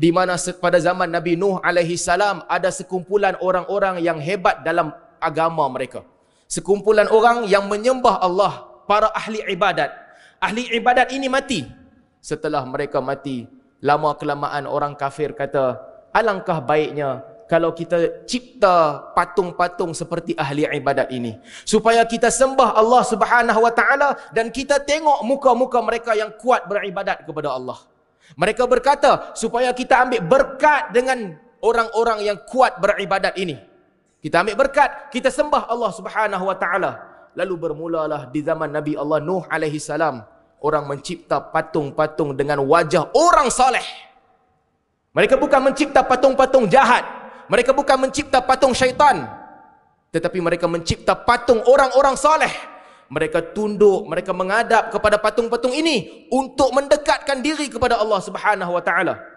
di mana pada zaman Nabi Nuh alaihi salam ada sekumpulan orang-orang yang hebat dalam agama mereka. Sekumpulan orang yang menyembah Allah, para ahli ibadat. Ahli ibadat ini mati. Setelah mereka mati, lama kelamaan orang kafir kata, alangkah baiknya kalau kita cipta patung-patung seperti ahli ibadat ini supaya kita sembah Allah Subhanahu wa taala dan kita tengok muka-muka mereka yang kuat beribadat kepada Allah. Mereka berkata supaya kita ambil berkat dengan orang-orang yang kuat beribadat ini. Kita ambil berkat, kita sembah Allah Subhanahu wa taala. Lalu bermulalah di zaman Nabi Allah Nuh alaihi salam orang mencipta patung-patung dengan wajah orang saleh. Mereka bukan mencipta patung-patung jahat. Mereka bukan mencipta patung syaitan. Tetapi mereka mencipta patung orang-orang saleh mereka tunduk mereka mengadap kepada patung-patung ini untuk mendekatkan diri kepada Allah Subhanahu wa taala